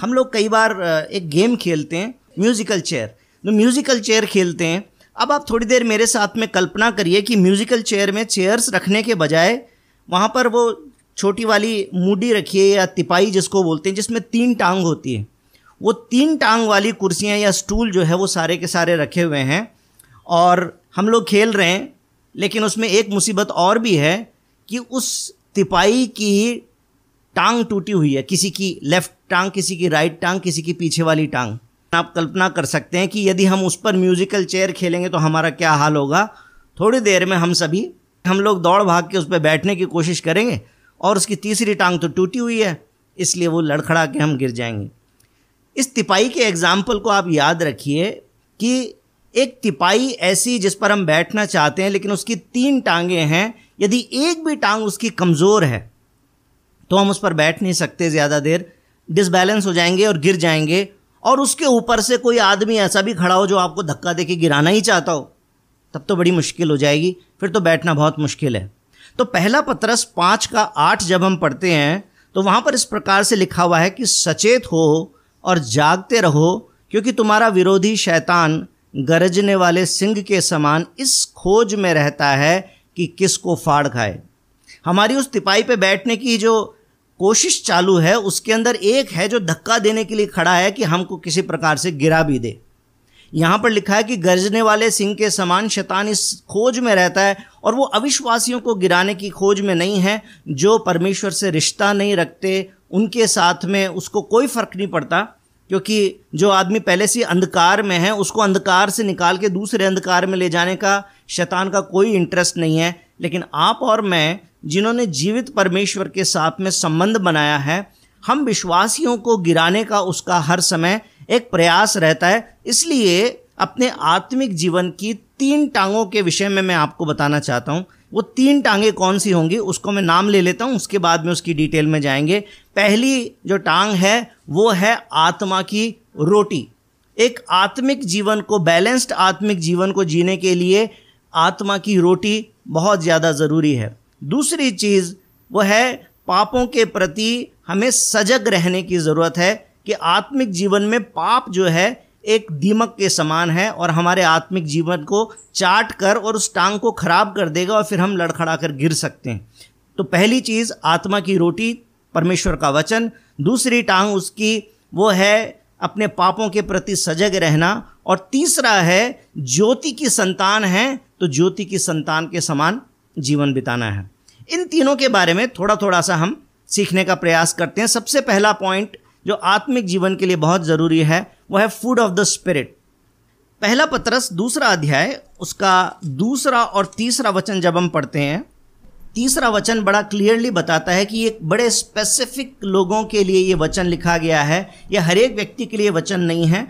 हम लोग कई बार एक गेम खेलते हैं म्यूज़िकल चेयर तो म्यूज़िकल चेयर खेलते हैं अब आप थोड़ी देर मेरे साथ में कल्पना करिए कि म्यूज़िकल चेयर में चेयर्स रखने के बजाय वहाँ पर वो छोटी वाली मूडी रखिए या तिपाही जिसको बोलते हैं जिसमें तीन टांग होती है वो तीन टांग वाली कुर्सियाँ या स्टूल जो है वो सारे के सारे रखे हुए हैं और हम लोग खेल रहे हैं लेकिन उसमें एक मुसीबत और भी है कि उस तिपाही की टांग टूटी हुई है किसी की लेफ़्ट टांग किसी की राइट टांग किसी की पीछे वाली टांग आप कल्पना कर सकते हैं कि यदि हम उस पर म्यूजिकल चेयर खेलेंगे तो हमारा क्या हाल होगा थोड़ी देर में हम सभी हम लोग दौड़ भाग के उस पर बैठने की कोशिश करेंगे और उसकी तीसरी टांग तो टूटी हुई है इसलिए वो लड़खड़ा के हम गिर जाएंगे इस तिपाही के एग्ज़ाम्पल को आप याद रखिए कि एक तिपाही ऐसी जिस पर हम बैठना चाहते हैं लेकिन उसकी तीन टांगे हैं यदि एक भी टांग उसकी कमज़ोर है तो हम उस पर बैठ नहीं सकते ज़्यादा देर डिसबैलेंस हो जाएंगे और गिर जाएंगे और उसके ऊपर से कोई आदमी ऐसा भी खड़ा हो जो आपको धक्का दे के गिराना ही चाहता हो तब तो बड़ी मुश्किल हो जाएगी फिर तो बैठना बहुत मुश्किल है तो पहला पत्रस पाँच का आठ जब हम पढ़ते हैं तो वहाँ पर इस प्रकार से लिखा हुआ है कि सचेत हो और जागते रहो क्योंकि तुम्हारा विरोधी शैतान गरजने वाले सिंह के समान इस खोज में रहता है कि किसको फाड़ खाए हमारी उस तिपाई पे बैठने की जो कोशिश चालू है उसके अंदर एक है जो धक्का देने के लिए खड़ा है कि हमको किसी प्रकार से गिरा भी दे यहाँ पर लिखा है कि गरजने वाले सिंह के समान शैतान इस खोज में रहता है और वो अविश्वासियों को गिराने की खोज में नहीं है जो परमेश्वर से रिश्ता नहीं रखते उनके साथ में उसको कोई फ़र्क नहीं पड़ता क्योंकि जो आदमी पहले से अंधकार में है उसको अंधकार से निकाल के दूसरे अंधकार में ले जाने का शैतान का कोई इंटरेस्ट नहीं है लेकिन आप और मैं जिन्होंने जीवित परमेश्वर के साथ में संबंध बनाया है हम विश्वासियों को गिराने का उसका हर समय एक प्रयास रहता है इसलिए अपने आत्मिक जीवन की तीन टांगों के विषय में मैं आपको बताना चाहता हूँ वो तीन टांगे कौन सी होंगी उसको मैं नाम ले लेता हूँ उसके बाद में उसकी डिटेल में जाएंगे पहली जो टांग है वो है आत्मा की रोटी एक आत्मिक जीवन को बैलेंस्ड आत्मिक जीवन को जीने के लिए आत्मा की रोटी बहुत ज़्यादा ज़रूरी है दूसरी चीज़ वह है पापों के प्रति हमें सजग रहने की ज़रूरत है कि आत्मिक जीवन में पाप जो है एक दीमक के समान है और हमारे आत्मिक जीवन को चाट कर और उस टांग को खराब कर देगा और फिर हम लड़खड़ा कर गिर सकते हैं तो पहली चीज़ आत्मा की रोटी परमेश्वर का वचन दूसरी टांग उसकी वो है अपने पापों के प्रति सजग रहना और तीसरा है ज्योति की संतान है तो ज्योति की संतान के समान जीवन बिताना है इन तीनों के बारे में थोड़ा थोड़ा सा हम सीखने का प्रयास करते हैं सबसे पहला पॉइंट जो आत्मिक जीवन के लिए बहुत ज़रूरी है वह है फूड ऑफ द स्पिरिट पहला पत्रस दूसरा अध्याय उसका दूसरा और तीसरा वचन जब हम पढ़ते हैं तीसरा वचन बड़ा क्लियरली बताता है कि एक बड़े स्पेसिफिक लोगों के लिए ये वचन लिखा गया है यह हर एक व्यक्ति के लिए वचन नहीं है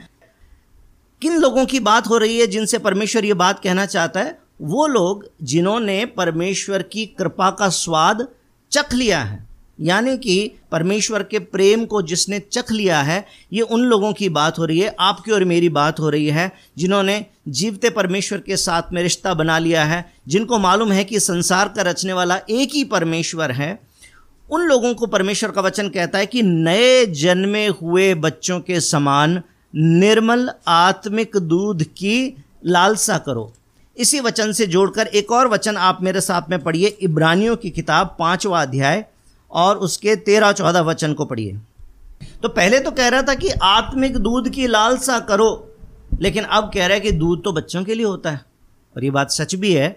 किन लोगों की बात हो रही है जिनसे परमेश्वर ये बात कहना चाहता है वो लोग जिन्होंने परमेश्वर की कृपा का स्वाद चख लिया है यानी कि परमेश्वर के प्रेम को जिसने चख लिया है ये उन लोगों की बात हो रही है आपकी और मेरी बात हो रही है जिन्होंने जीवते परमेश्वर के साथ में रिश्ता बना लिया है जिनको मालूम है कि संसार का रचने वाला एक ही परमेश्वर है उन लोगों को परमेश्वर का वचन कहता है कि नए जन्मे हुए बच्चों के समान निर्मल आत्मिक दूध की लालसा करो इसी वचन से जोड़कर एक और वचन आप मेरे साथ में पढ़िए इब्रानियों की किताब पाँचवा अध्याय और उसके तेरह चौदह वचन को पढ़िए तो पहले तो कह रहा था कि आत्मिक दूध की लालसा करो लेकिन अब कह रहा है कि दूध तो बच्चों के लिए होता है और ये बात सच भी है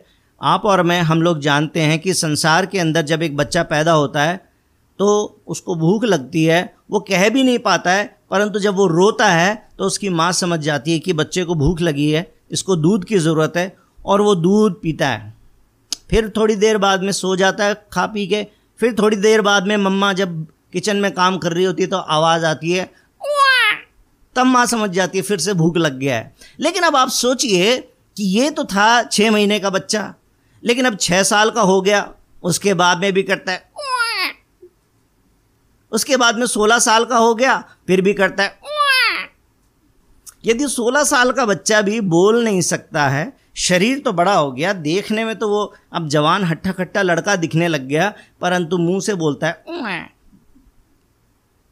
आप और मैं हम लोग जानते हैं कि संसार के अंदर जब एक बच्चा पैदा होता है तो उसको भूख लगती है वो कह भी नहीं पाता है परंतु जब वो रोता है तो उसकी माँ समझ जाती है कि बच्चे को भूख लगी है इसको दूध की ज़रूरत है और वो दूध पीता है फिर थोड़ी देर बाद में सो जाता है खा पी के फिर थोड़ी देर बाद में मम्मा जब किचन में काम कर रही होती है तो आवाज़ आती है तब माँ समझ जाती है फिर से भूख लग गया है लेकिन अब आप सोचिए कि ये तो था छः महीने का बच्चा लेकिन अब छः साल का हो गया उसके बाद में भी करता है उसके बाद में सोलह साल का हो गया फिर भी करता है यदि सोलह साल का बच्चा भी बोल नहीं सकता है शरीर तो बड़ा हो गया देखने में तो वो अब जवान हट्ठा खट्टा लड़का दिखने लग गया परंतु मुंह से बोलता है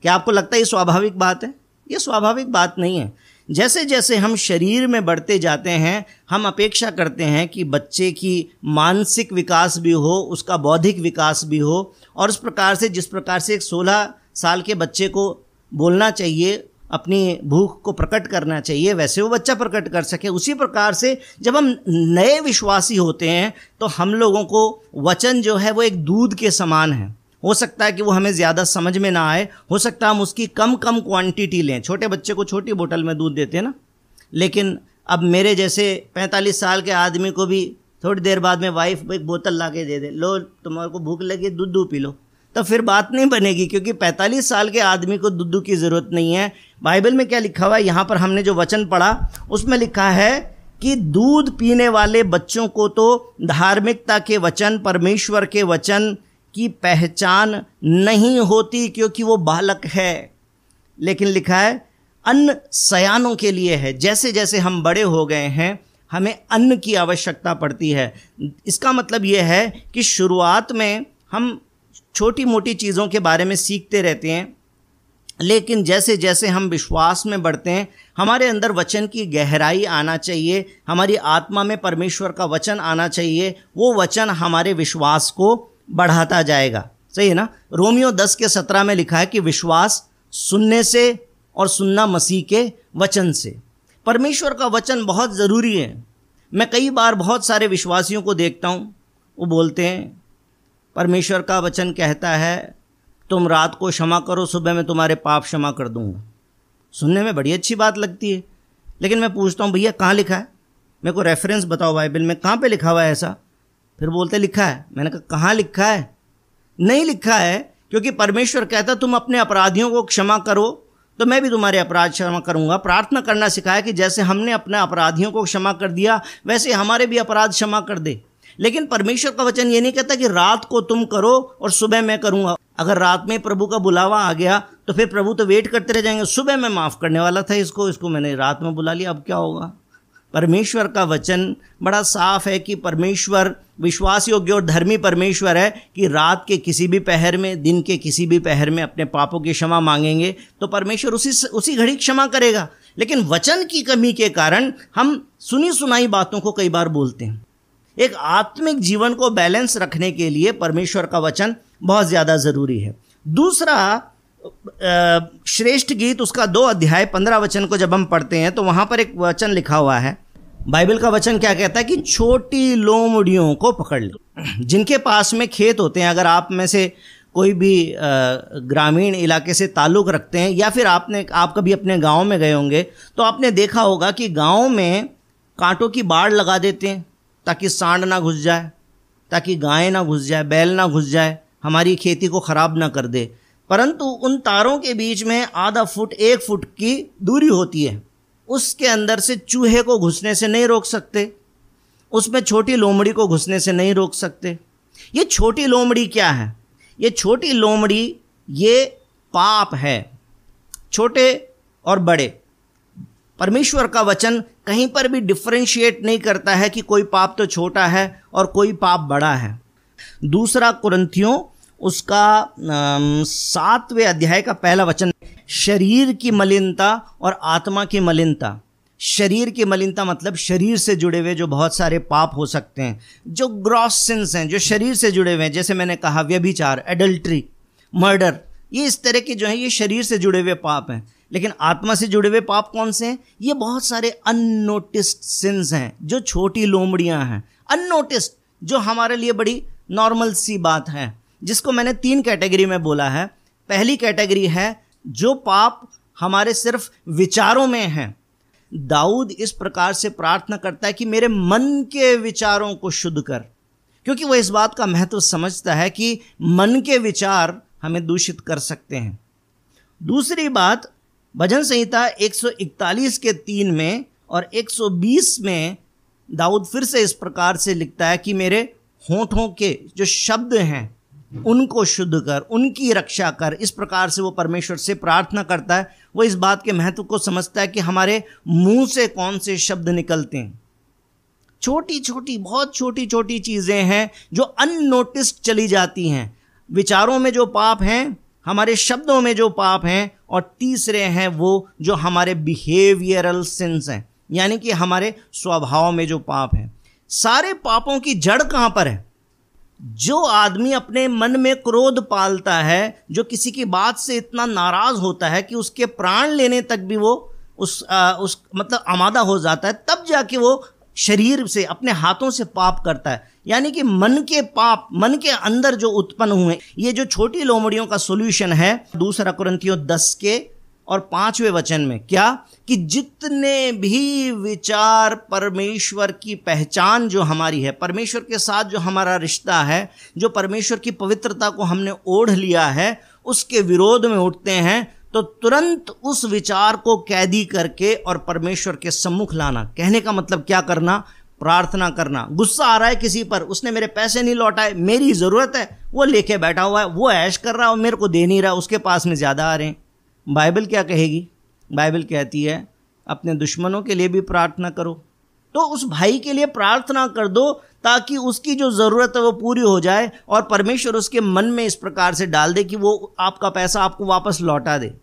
क्या आपको लगता है ये स्वाभाविक बात है ये स्वाभाविक बात नहीं है जैसे जैसे हम शरीर में बढ़ते जाते हैं हम अपेक्षा करते हैं कि बच्चे की मानसिक विकास भी हो उसका बौद्धिक विकास भी हो और उस प्रकार से जिस प्रकार से एक सोलह साल के बच्चे को बोलना चाहिए अपनी भूख को प्रकट करना चाहिए वैसे वो बच्चा प्रकट कर सके उसी प्रकार से जब हम नए विश्वासी होते हैं तो हम लोगों को वचन जो है वो एक दूध के समान है हो सकता है कि वो हमें ज़्यादा समझ में ना आए हो सकता है हम उसकी कम कम क्वांटिटी लें छोटे बच्चे को छोटी बोतल में दूध देते हैं ना लेकिन अब मेरे जैसे 45 साल के आदमी को भी थोड़ी देर बाद में वाइफ एक बोतल ला के दे दे लो तुम्हारे को भूख लगी दूध दूध पी लो तो फिर बात नहीं बनेगी क्योंकि 45 साल के आदमी को दुद्धू की ज़रूरत नहीं है बाइबल में क्या लिखा हुआ है यहाँ पर हमने जो वचन पढ़ा उसमें लिखा है कि दूध पीने वाले बच्चों को तो धार्मिकता के वचन परमेश्वर के वचन की पहचान नहीं होती क्योंकि वो बालक है लेकिन लिखा है अन्न सयानों के लिए है जैसे जैसे हम बड़े हो गए हैं हमें अन्न की आवश्यकता पड़ती है इसका मतलब ये है कि शुरुआत में हम छोटी मोटी चीज़ों के बारे में सीखते रहते हैं लेकिन जैसे जैसे हम विश्वास में बढ़ते हैं हमारे अंदर वचन की गहराई आना चाहिए हमारी आत्मा में परमेश्वर का वचन आना चाहिए वो वचन हमारे विश्वास को बढ़ाता जाएगा सही है ना रोमियो दस के सत्रह में लिखा है कि विश्वास सुनने से और सुनना मसीह के वचन से परमेश्वर का वचन बहुत ज़रूरी है मैं कई बार बहुत सारे विश्वासियों को देखता हूँ वो बोलते हैं परमेश्वर का वचन कहता है तुम रात को क्षमा करो सुबह मैं तुम्हारे पाप क्षमा कर दूँगा सुनने में बड़ी अच्छी बात लगती है लेकिन मैं पूछता हूँ भैया कहाँ लिखा है मेरे को रेफरेंस बताओ बाइबल में कहाँ पे लिखा हुआ है ऐसा फिर बोलते लिखा है मैंने कहा कहाँ लिखा है नहीं लिखा है क्योंकि परमेश्वर कहता तुम अपने अपराधियों को क्षमा करो तो मैं भी तुम्हारे अपराध क्षमा करूंगा प्रार्थना करना सिखाया कि जैसे हमने अपने अपराधियों को क्षमा कर दिया वैसे हमारे भी अपराध क्षमा कर दे लेकिन परमेश्वर का वचन ये नहीं कहता कि रात को तुम करो और सुबह मैं करूंगा अगर रात में प्रभु का बुलावा आ गया तो फिर प्रभु तो वेट करते रह जाएंगे सुबह मैं माफ़ करने वाला था इसको इसको मैंने रात में बुला लिया अब क्या होगा परमेश्वर का वचन बड़ा साफ है कि परमेश्वर विश्वास योग्य और धर्मी परमेश्वर है कि रात के किसी भी पहर में दिन के किसी भी पहर में अपने पापों की क्षमा मांगेंगे तो परमेश्वर उसी उसी घड़ी क्षमा करेगा लेकिन वचन की कमी के कारण हम सुनी सुनाई बातों को कई बार बोलते हैं एक आत्मिक जीवन को बैलेंस रखने के लिए परमेश्वर का वचन बहुत ज़्यादा ज़रूरी है दूसरा श्रेष्ठ गीत उसका दो अध्याय पंद्रह वचन को जब हम पढ़ते हैं तो वहाँ पर एक वचन लिखा हुआ है बाइबल का वचन क्या कहता है कि छोटी लोमड़ियों को पकड़ ले जिनके पास में खेत होते हैं अगर आप में से कोई भी ग्रामीण इलाके से ताल्लुक़ रखते हैं या फिर आपने आप कभी अपने गांव में गए होंगे तो आपने देखा होगा कि गांव में कांटों की बाढ़ लगा देते हैं ताकि सांड ना घुस जाए ताकि गायें ना घुस जाए बैल ना घुस जाए हमारी खेती को ख़राब ना कर दे परंतु उन तारों के बीच में आधा फुट एक फुट की दूरी होती है उसके अंदर से चूहे को घुसने से नहीं रोक सकते उसमें छोटी लोमड़ी को घुसने से नहीं रोक सकते ये छोटी लोमड़ी क्या है ये छोटी लोमड़ी ये पाप है छोटे और बड़े परमेश्वर का वचन कहीं पर भी डिफ्रेंशिएट नहीं करता है कि कोई पाप तो छोटा है और कोई पाप बड़ा है दूसरा कुरंथियों उसका सातवें अध्याय का पहला वचन शरीर की मलिनता और आत्मा की मलिनता शरीर की मलिनता मतलब शरीर से जुड़े हुए जो बहुत सारे पाप हो सकते हैं जो ग्रॉस सिंस हैं जो शरीर से जुड़े हुए हैं जैसे मैंने कहा व्यभिचार एडल्ट्री मर्डर ये इस तरह के जो हैं ये शरीर से जुड़े हुए पाप हैं लेकिन आत्मा से जुड़े हुए पाप कौन से हैं ये बहुत सारे अननोटिस्ड सिंस हैं जो छोटी लोमड़ियाँ हैं अननोटिस्ड जो हमारे लिए बड़ी नॉर्मल सी बात है जिसको मैंने तीन कैटेगरी में बोला है पहली कैटेगरी है जो पाप हमारे सिर्फ विचारों में हैं दाऊद इस प्रकार से प्रार्थना करता है कि मेरे मन के विचारों को शुद्ध कर क्योंकि वह इस बात का महत्व समझता है कि मन के विचार हमें दूषित कर सकते हैं दूसरी बात भजन संहिता 141 के तीन में और 120 में दाऊद फिर से इस प्रकार से लिखता है कि मेरे होठों के जो शब्द हैं उनको शुद्ध कर उनकी रक्षा कर इस प्रकार से वो परमेश्वर से प्रार्थना करता है वो इस बात के महत्व को समझता है कि हमारे मुंह से कौन से शब्द निकलते हैं छोटी छोटी बहुत छोटी छोटी चीज़ें हैं जो अननोटिस चली जाती हैं विचारों में जो पाप हैं हमारे शब्दों में जो पाप हैं और तीसरे हैं वो जो हमारे बिहेवियरल सिंस हैं यानी कि हमारे स्वभाव में जो पाप हैं सारे पापों की जड़ कहाँ पर है जो आदमी अपने मन में क्रोध पालता है जो किसी की बात से इतना नाराज़ होता है कि उसके प्राण लेने तक भी वो उस आ, उस मतलब आमादा हो जाता है तब जाके वो शरीर से अपने हाथों से पाप करता है यानी कि मन के पाप मन के अंदर जो उत्पन्न हुए ये जो छोटी लोमड़ियों का सोल्यूशन है दूसरा क्रंथियों दस के और पांचवें वचन में क्या कि जितने भी विचार परमेश्वर की पहचान जो हमारी है परमेश्वर के साथ जो हमारा रिश्ता है जो परमेश्वर की पवित्रता को हमने ओढ़ लिया है उसके विरोध में उठते हैं तो तुरंत उस विचार को कैदी करके और परमेश्वर के सम्मुख लाना कहने का मतलब क्या करना प्रार्थना करना गुस्सा आ रहा है किसी पर उसने मेरे पैसे नहीं लौटाए मेरी ज़रूरत है वो लेके बैठा हुआ है वो ऐश कर रहा है और मेरे को दे नहीं रहा उसके पास में ज़्यादा आ रहे हैं बाइबल क्या कहेगी बाइबल कहती है अपने दुश्मनों के लिए भी प्रार्थना करो तो उस भाई के लिए प्रार्थना कर दो ताकि उसकी जो ज़रूरत है वो पूरी हो जाए और परमेश्वर उसके मन में इस प्रकार से डाल दे कि वो आपका पैसा आपको वापस लौटा दे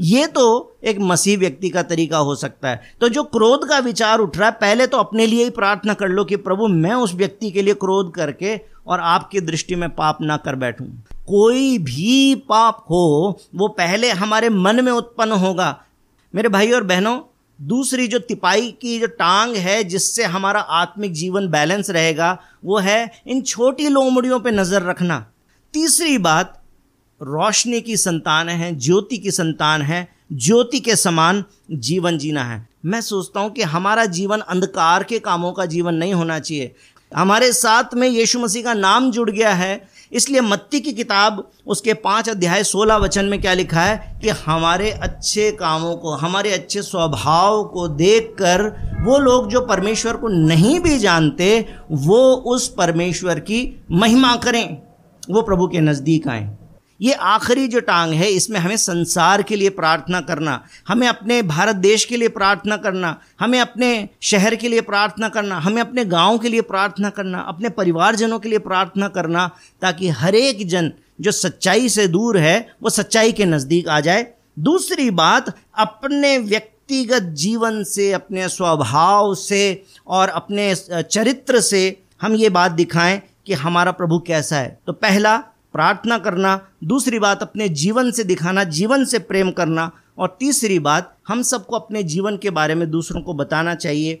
ये तो एक मसीह व्यक्ति का तरीका हो सकता है तो जो क्रोध का विचार उठ रहा है पहले तो अपने लिए ही प्रार्थना कर लो कि प्रभु मैं उस व्यक्ति के लिए क्रोध करके और आपकी दृष्टि में पाप ना कर बैठूं कोई भी पाप हो वो पहले हमारे मन में उत्पन्न होगा मेरे भाई और बहनों दूसरी जो तिपाई की जो टांग है जिससे हमारा आत्मिक जीवन बैलेंस रहेगा वो है इन छोटी लोमड़ियों पे नज़र रखना तीसरी बात रोशनी की संतान है ज्योति की संतान है ज्योति के समान जीवन जीना है मैं सोचता हूँ कि हमारा जीवन अंधकार के कामों का जीवन नहीं होना चाहिए हमारे साथ में यीशु मसीह का नाम जुड़ गया है इसलिए मत्ती की किताब उसके पाँच अध्याय सोलह वचन में क्या लिखा है कि हमारे अच्छे कामों को हमारे अच्छे स्वभाव को देखकर वो लोग जो परमेश्वर को नहीं भी जानते वो उस परमेश्वर की महिमा करें वो प्रभु के नज़दीक आएँ ये आखिरी जो टांग है इसमें हमें संसार के लिए प्रार्थना करना हमें अपने भारत देश के लिए प्रार्थना करना हमें अपने शहर के लिए प्रार्थना करना हमें अपने गांव के लिए प्रार्थना करना अपने परिवारजनों के लिए प्रार्थना करना ताकि हर एक जन जो सच्चाई से दूर है वो सच्चाई के नज़दीक आ जाए दूसरी बात अपने व्यक्तिगत जीवन से अपने स्वभाव से और अपने चरित्र से हम ये बात दिखाएं कि हमारा प्रभु कैसा है तो पहला प्रार्थना करना दूसरी बात अपने जीवन से दिखाना जीवन से प्रेम करना और तीसरी बात हम सबको अपने जीवन के बारे में दूसरों को बताना चाहिए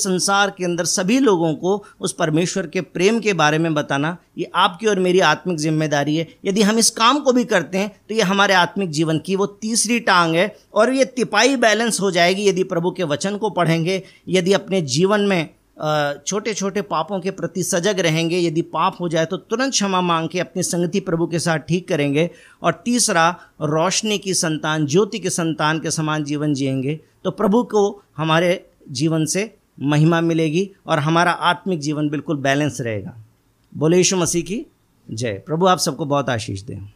संसार के अंदर सभी लोगों को उस परमेश्वर के प्रेम के बारे में बताना ये आपकी और मेरी आत्मिक जिम्मेदारी है यदि हम इस काम को भी करते हैं तो ये हमारे आत्मिक जीवन की वो तीसरी टांग है और ये तिपाही बैलेंस हो जाएगी यदि प्रभु के वचन को पढ़ेंगे यदि अपने जीवन में छोटे छोटे पापों के प्रति सजग रहेंगे यदि पाप हो जाए तो तुरंत क्षमा मांग के अपनी संगति प्रभु के साथ ठीक करेंगे और तीसरा रोशनी की संतान ज्योति के संतान के समान जीवन जिएंगे तो प्रभु को हमारे जीवन से महिमा मिलेगी और हमारा आत्मिक जीवन बिल्कुल बैलेंस रहेगा बोले यीशु मसीह की जय प्रभु आप सबको बहुत आशीष दें